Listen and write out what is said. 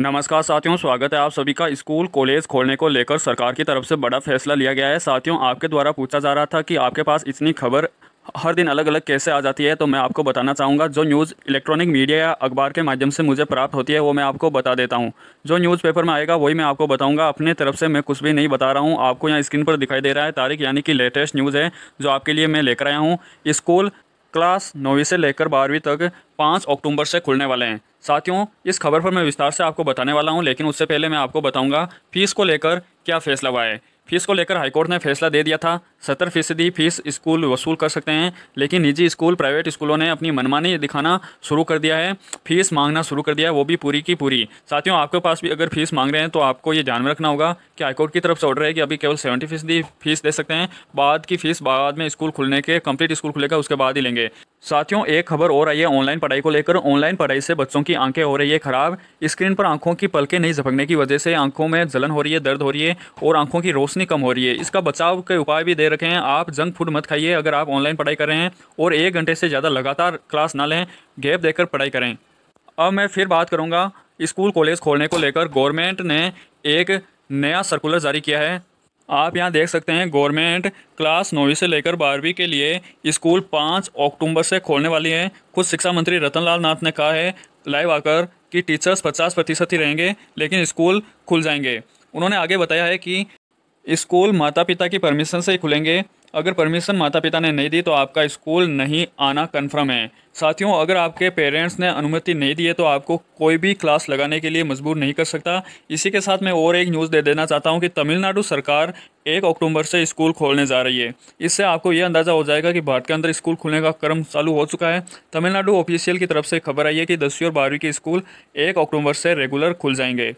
नमस्कार साथियों स्वागत है आप सभी का स्कूल कॉलेज खोलने को लेकर सरकार की तरफ से बड़ा फैसला लिया गया है साथियों आपके द्वारा पूछा जा रहा था कि आपके पास इतनी खबर हर दिन अलग अलग कैसे आ जाती है तो मैं आपको बताना चाहूँगा जो न्यूज़ इलेक्ट्रॉनिक मीडिया या अखबार के माध्यम से मुझे प्राप्त होती है वो मैं आपको बता देता हूँ जो न्यूज़पेपर में आएगा वही मैं आपको बताऊँगा अपने तरफ से मैं कुछ भी नहीं बता रहा हूँ आपको यहाँ स्क्रीन पर दिखाई दे रहा है तारीख यानी कि लेटेस्ट न्यूज़ है जो आपके लिए मैं लेकर आया हूँ स्कूल क्लास नौवीं से लेकर बारहवीं तक पाँच अक्टूबर से खुलने वाले हैं साथियों इस खबर पर मैं विस्तार से आपको बताने वाला हूं लेकिन उससे पहले मैं आपको बताऊंगा फीस को लेकर क्या फैसला हुआ है फीस को लेकर हाईकोर्ट ने फैसला दे दिया था सत्तर फीसदी फीस स्कूल वसूल कर सकते हैं लेकिन निजी स्कूल प्राइवेट स्कूलों ने अपनी मनमानी दिखाना शुरू कर दिया है फीस मांगना शुरू कर दिया है वो भी पूरी की पूरी साथियों आपके पास भी अगर फीस मांग रहे हैं तो आपको ये ध्यान में रखना होगा कि हाईकोर्ट की तरफ से ऑर्डर है कि अभी केवल सेवेंटी फीसदी फीस दे सकते हैं बाद की फीस बाद में स्कूल खुलने के कंप्लीट स्कूल खुलेगा उसके बाद ही लेंगे साथियों एक खबर और आई है ऑनलाइन पढ़ाई को लेकर ऑनलाइन पढ़ाई से बच्चों की आंखें हो रही है खराब स्क्रीन पर आंखों की पलकें नहीं झपकने की वजह से आंखों में जलन हो रही है दर्द हो रही है और आंखों की रोशनी रोशनी कम हो रही है इसका बचाव के उपाय भी दे रखे हैं आप जंक फूड मत खाइए अगर आप ऑनलाइन पढ़ाई कर रहे हैं और एक घंटे से ज़्यादा लगातार क्लास ना लें गैप देकर पढ़ाई करें अब मैं फिर बात करूँगा स्कूल कॉलेज खोलने को लेकर गवर्नमेंट ने एक नया सर्कुलर जारी किया है आप यहाँ देख सकते हैं गवर्नमेंट क्लास नौवीं से लेकर बारहवीं के लिए स्कूल पाँच अक्टूबर से खोलने वाली है खुद शिक्षा मंत्री रतनलाल नाथ ने कहा है लाइव आकर कि टीचर्स पचास प्रतिशत ही रहेंगे लेकिन स्कूल खुल जाएंगे उन्होंने आगे बताया है कि स्कूल माता पिता की परमिशन से ही खुलेंगे अगर परमिशन माता पिता ने नहीं दी तो आपका स्कूल नहीं आना कन्फर्म है साथियों अगर आपके पेरेंट्स ने अनुमति नहीं दी है तो आपको कोई भी क्लास लगाने के लिए मजबूर नहीं कर सकता इसी के साथ मैं और एक न्यूज़ दे देना चाहता हूं कि तमिलनाडु सरकार एक अक्टूबर से स्कूल खोलने जा रही है इससे आपको यह अंदाज़ा हो जाएगा कि भारत के अंदर स्कूल खुलने का क्रम चालू हो चुका है तमिलनाडु ऑफिशियल की तरफ से खबर आई है कि दसवीं और बारहवीं के स्कूल एक अक्टूबर से रेगुलर खुल जाएंगे